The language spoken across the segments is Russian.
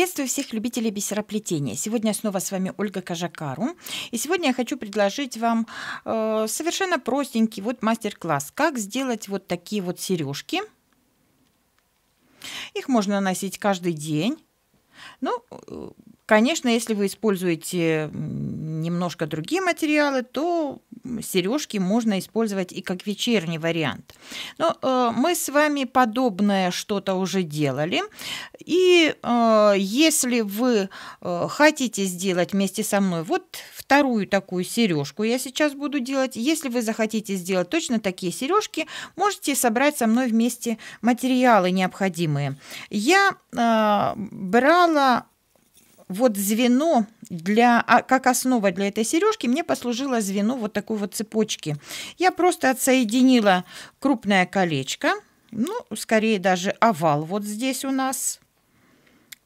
Приветствую всех любителей бисероплетения. Сегодня снова с вами Ольга Кожакару, И сегодня я хочу предложить вам э, совершенно простенький вот мастер-класс, как сделать вот такие вот сережки. Их можно носить каждый день. Ну, э, Конечно, если вы используете немножко другие материалы, то сережки можно использовать и как вечерний вариант. Но э, мы с вами подобное что-то уже делали. И э, если вы э, хотите сделать вместе со мной вот вторую такую сережку, я сейчас буду делать. Если вы захотите сделать точно такие сережки, можете собрать со мной вместе материалы необходимые. Я э, брала вот звено для, а, как основа для этой сережки мне послужило звено вот такой вот цепочки. Я просто отсоединила крупное колечко, ну, скорее даже овал вот здесь у нас.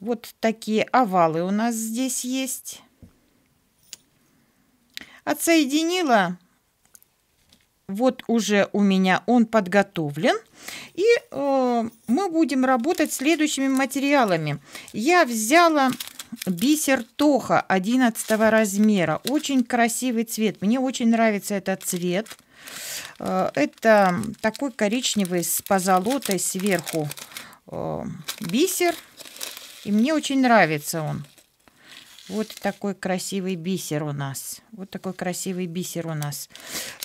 Вот такие овалы у нас здесь есть. Отсоединила. Вот уже у меня он подготовлен. И э, мы будем работать следующими материалами. Я взяла Бисер Тоха 11 размера. Очень красивый цвет. Мне очень нравится этот цвет. Э, это такой коричневый с позолотой сверху э, бисер. И мне очень нравится он. Вот такой красивый бисер у нас. Вот такой красивый бисер у нас.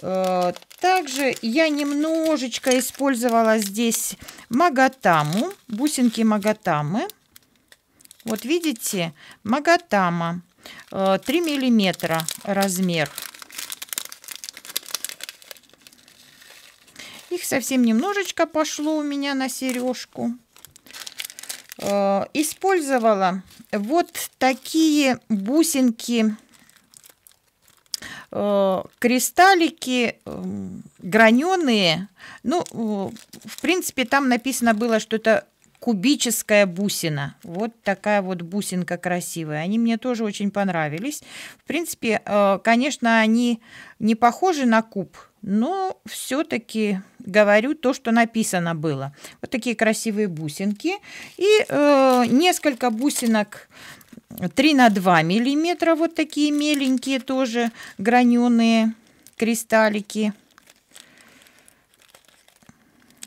Э, также я немножечко использовала здесь магатаму, бусинки магатамы. Вот видите, Магатама. 3 э, миллиметра размер. Их совсем немножечко пошло у меня на сережку. Э, использовала вот такие бусинки, э, кристаллики эм, граненые. Ну, в принципе, там написано было, что это кубическая бусина. Вот такая вот бусинка красивая. Они мне тоже очень понравились. В принципе, э, конечно, они не похожи на куб, но все-таки говорю то, что написано было. Вот такие красивые бусинки. И э, несколько бусинок 3 на 2 миллиметра. Вот такие меленькие тоже граненые кристаллики.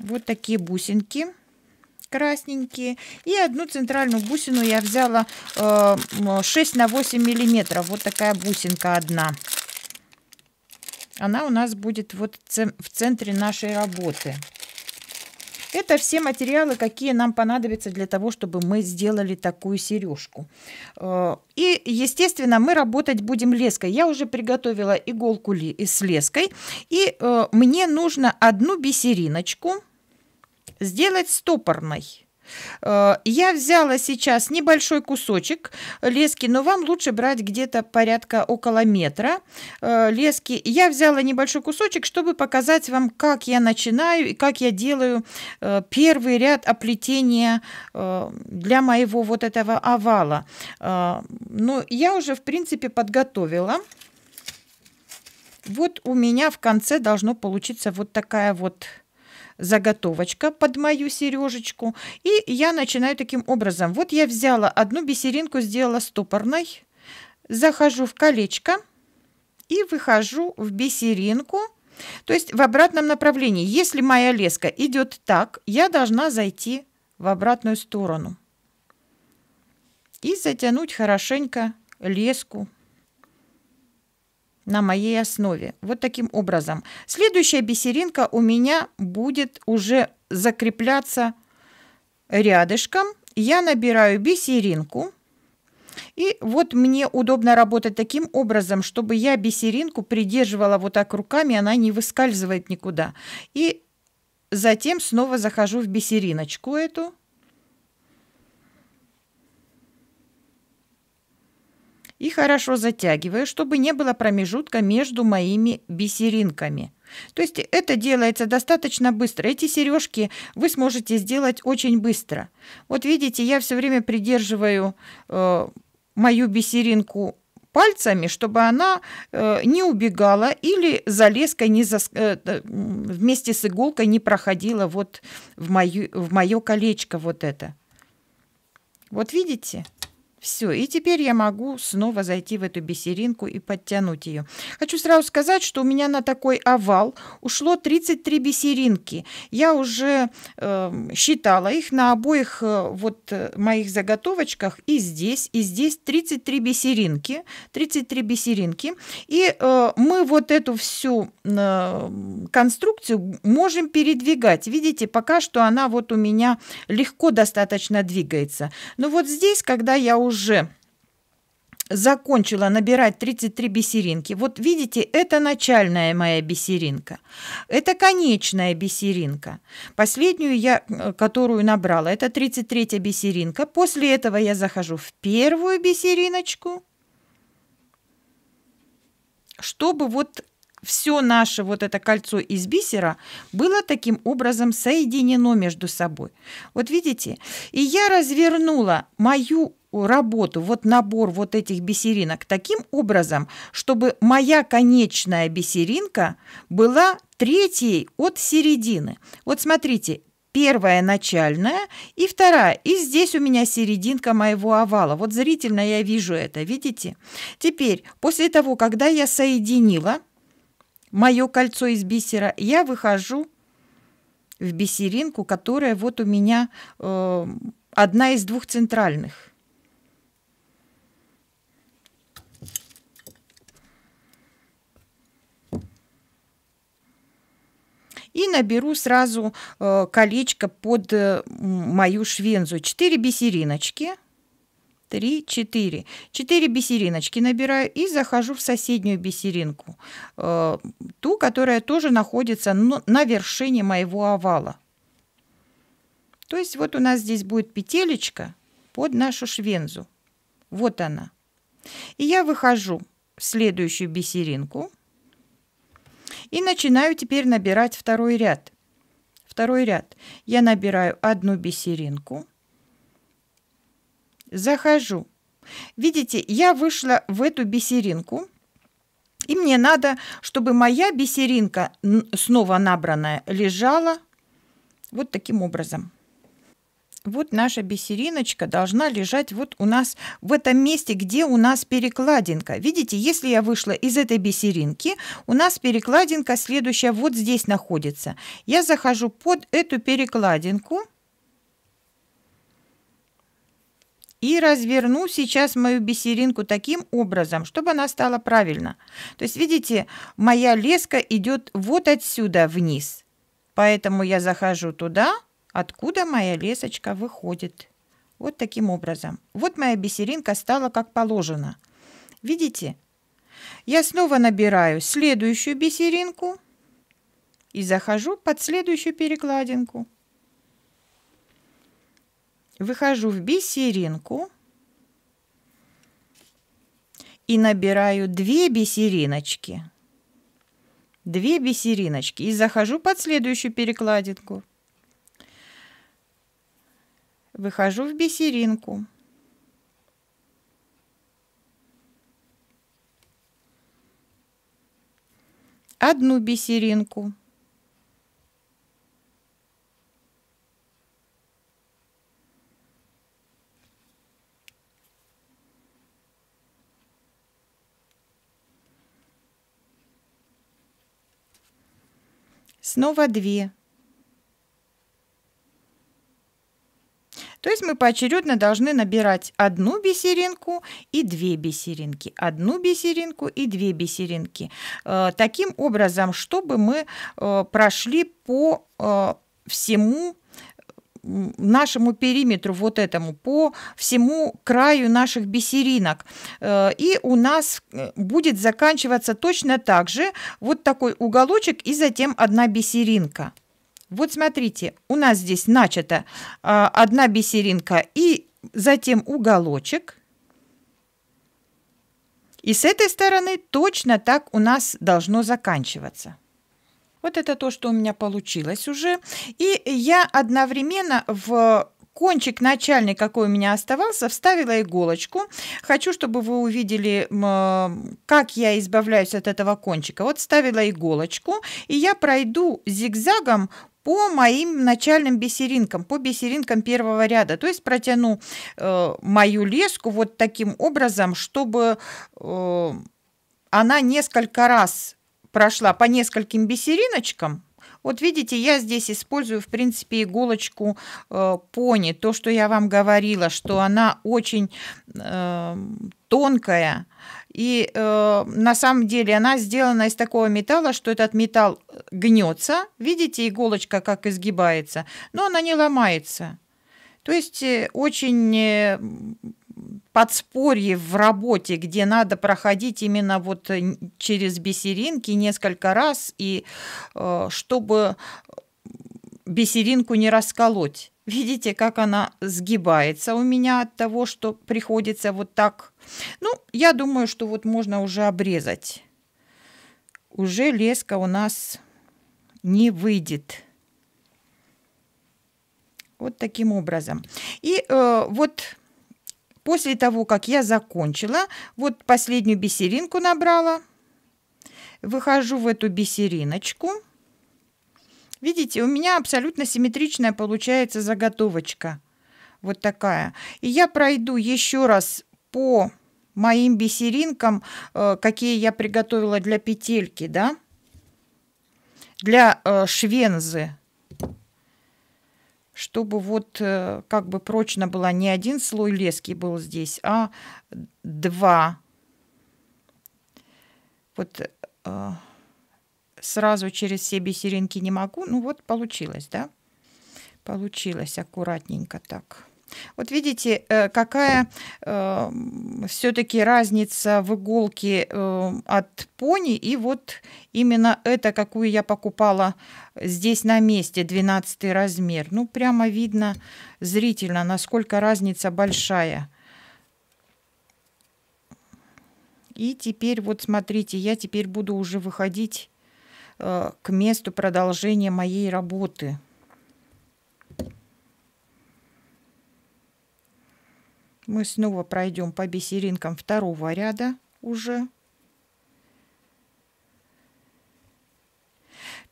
Вот такие бусинки красненькие. И одну центральную бусину я взяла 6 э, на 8 миллиметров. Вот такая бусинка одна. Она у нас будет вот в центре нашей работы. Это все материалы, какие нам понадобятся для того, чтобы мы сделали такую сережку. Э, и, естественно, мы работать будем леской. Я уже приготовила иголку с леской. И э, мне нужно одну бисериночку сделать стопорной. Э, я взяла сейчас небольшой кусочек лески, но вам лучше брать где-то порядка около метра э, лески. Я взяла небольшой кусочек, чтобы показать вам, как я начинаю и как я делаю э, первый ряд оплетения для моего вот этого овала. Но ну, я уже, в принципе, подготовила. Вот у меня в конце должно получиться вот такая вот заготовочка под мою сережечку. И я начинаю таким образом. Вот я взяла одну бисеринку, сделала стопорной. Захожу в колечко и выхожу в бисеринку. То есть в обратном направлении. Если моя леска идет так, я должна зайти в обратную сторону. И затянуть хорошенько леску на моей основе. Вот таким образом. Следующая бисеринка у меня будет уже закрепляться рядышком. Я набираю бисеринку. И вот мне удобно работать таким образом, чтобы я бисеринку придерживала вот так руками, она не выскальзывает никуда. И затем снова захожу в бисериночку эту и хорошо затягиваю, чтобы не было промежутка между моими бисеринками. То есть это делается достаточно быстро. Эти сережки вы сможете сделать очень быстро. Вот видите, я все время придерживаю э, мою бисеринку пальцами, чтобы она э, не убегала или за леской не зас... э, э вместе с иголкой не проходила вот в, мою... в мое колечко вот это. Вот видите? Все, и теперь я могу снова зайти в эту бисеринку и подтянуть ее. Хочу сразу сказать, что у меня на такой овал ушло 33 бисеринки. Я уже э, считала их на обоих э, вот э, моих заготовочках и здесь, и здесь 33 бисеринки. 33 бисеринки. И э, мы вот эту всю э, конструкцию можем передвигать. Видите, пока что она вот у меня легко достаточно двигается. Но вот здесь, когда я уже уже закончила набирать 33 бисеринки. Вот видите, это начальная моя бисеринка. Это конечная бисеринка. Последнюю я, э, которую набрала, это 33 бисеринка. После этого я захожу в первую бисериночку, чтобы вот все наше вот это кольцо из бисера было таким образом соединено между собой. Вот видите? И я развернула мою работу, вот набор вот этих бисеринок таким образом, чтобы моя конечная бисеринка была третьей от середины. Вот смотрите, первая начальная и вторая. И здесь у меня серединка моего овала. Вот зрительно я вижу это, видите? Теперь, после того, когда я соединила мое кольцо из бисера, я выхожу в бисеринку, которая вот у меня э, одна из двух центральных. и наберу сразу э, колечко под э, мою швензу. 4 бисериночки. 3, 4. 4 бисериночки набираю и захожу в соседнюю бисеринку, э, ту, которая тоже находится ну, на вершине моего овала. То есть вот у нас здесь будет петелечка под нашу швензу. Вот она. И я выхожу в следующую бисеринку – и начинаю теперь набирать второй ряд. Второй ряд. Я набираю одну бисеринку. Захожу. Видите, я вышла в эту бисеринку. И мне надо, чтобы моя бисеринка, снова набранная, лежала вот таким образом вот наша бисериночка должна лежать вот у нас в этом месте, где у нас перекладинка. Видите, если я вышла из этой бисеринки, у нас перекладинка следующая вот здесь находится. Я захожу под эту перекладинку и разверну сейчас мою бисеринку таким образом, чтобы она стала правильно. То есть, видите, моя леска идет вот отсюда вниз. Поэтому я захожу туда – откуда моя лесочка выходит. Вот таким образом. Вот моя бисеринка стала как положено. Видите? Я снова набираю следующую бисеринку и захожу под следующую перекладинку. Выхожу в бисеринку и набираю две бисериночки. Две бисериночки и захожу под следующую перекладинку. Выхожу в бисеринку. Одну бисеринку. Снова две. То есть мы поочередно должны набирать одну бисеринку и две бисеринки, одну бисеринку и две бисеринки. Э, таким образом, чтобы мы э, прошли по э, всему нашему периметру вот этому, по всему краю наших бисеринок. И у нас будет заканчиваться точно так же вот такой уголочек и затем одна бисеринка. Вот смотрите, у нас здесь начата а, одна бисеринка и затем уголочек. И с этой стороны точно так у нас должно заканчиваться. Вот это то, что у меня получилось уже. И я одновременно в кончик начальный, какой у меня оставался, вставила иголочку. Хочу, чтобы вы увидели, как я избавляюсь от этого кончика. Вот вставила иголочку, и я пройду зигзагом по моим начальным бисеринкам, по бисеринкам первого ряда. То есть протяну э, мою леску вот таким образом, чтобы э, она несколько раз прошла по нескольким бисериночкам. Вот видите, я здесь использую, в принципе, иголочку э, пони. То, что я вам говорила, что она очень э, тонкая и э, на самом деле она сделана из такого металла, что этот металл э, гнется. Видите, иголочка как изгибается, но она не ломается. То есть э, очень э, подспорье в работе, где надо проходить именно вот через бисеринки несколько раз, и чтобы бисеринку не расколоть. Видите, как она сгибается у меня от того, что приходится вот так. Ну, я думаю, что вот можно уже обрезать. Уже леска у нас не выйдет. Вот таким образом. И э, вот после того, как я закончила, вот последнюю бисеринку набрала. Выхожу в эту бисериночку. Видите, у меня абсолютно симметричная получается заготовочка. Вот такая. И я пройду еще раз по моим бисеринкам, э, какие я приготовила для петельки, да, для э, швензы, чтобы вот э, как бы прочно было не один слой лески был здесь, а два. Вот сразу через все бисеринки не могу. Ну вот получилось, да? Получилось аккуратненько так. Вот видите, э, какая э, все-таки разница в иголке э, от пони. И вот именно это, какую я покупала здесь на месте, 12 размер. Ну, прямо видно зрительно, насколько разница большая. И теперь вот смотрите, я теперь буду уже выходить Э, к месту продолжения моей работы. Мы снова пройдем по бисеринкам второго ряда уже.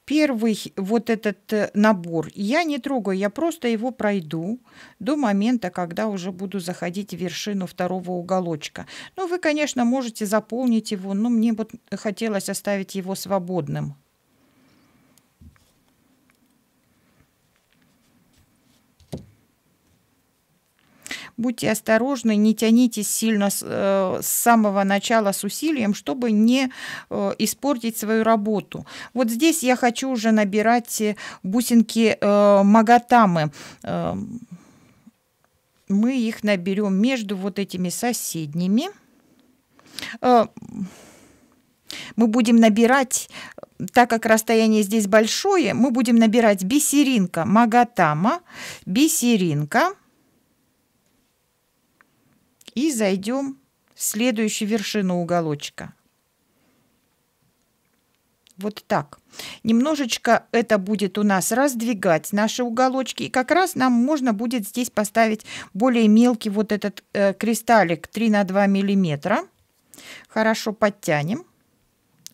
Первый вот этот э, набор я не трогаю, я просто его пройду до момента, когда уже буду заходить в вершину второго уголочка. Ну, вы, конечно, можете заполнить его, но мне вот хотелось оставить его свободным. Будьте осторожны, не тянитесь сильно с, э, с самого начала с усилием, чтобы не э, испортить свою работу. Вот здесь я хочу уже набирать э, бусинки магатамы эм, мы их наберем между вот этими соседними. Мы будем набирать, так как расстояние здесь большое, мы будем набирать бисеринка, магатама, бисеринка, и зайдем в следующую вершину уголочка. Вот так. Немножечко это будет у нас раздвигать наши уголочки. И как раз нам можно будет здесь поставить более мелкий вот этот э, кристаллик 3 на 2 миллиметра. Хорошо подтянем.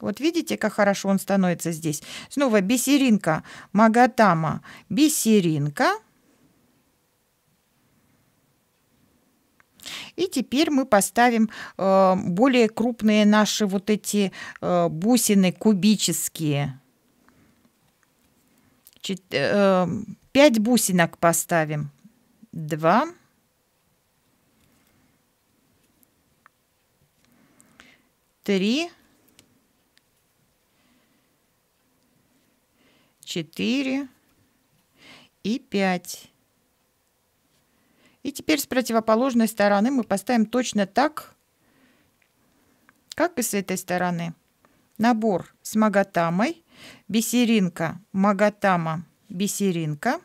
Вот видите, как хорошо он становится здесь. Снова бисеринка Магатама. Бисеринка. И теперь мы поставим э, более крупные наши вот эти э, бусины кубические. 5 э, бусинок поставим. 2. Три. Четыре. И пять. И теперь с противоположной стороны мы поставим точно так, как и с этой стороны. Набор с магатамой, бисеринка, магатама, бисеринка.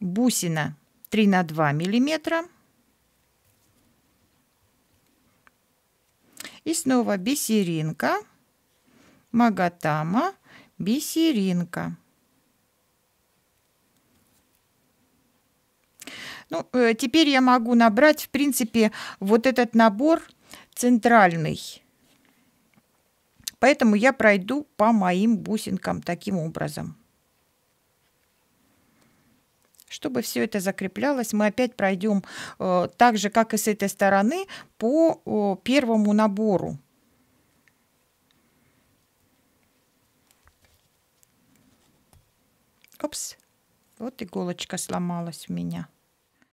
Бусина 3 на 2 миллиметра. И снова бисеринка. Магатама, бисеринка. Ну, э, теперь я могу набрать, в принципе, вот этот набор центральный. Поэтому я пройду по моим бусинкам таким образом. Чтобы все это закреплялось, мы опять пройдем э, так же, как и с этой стороны, по э, первому набору. Якобс. Вот иголочка сломалась у меня.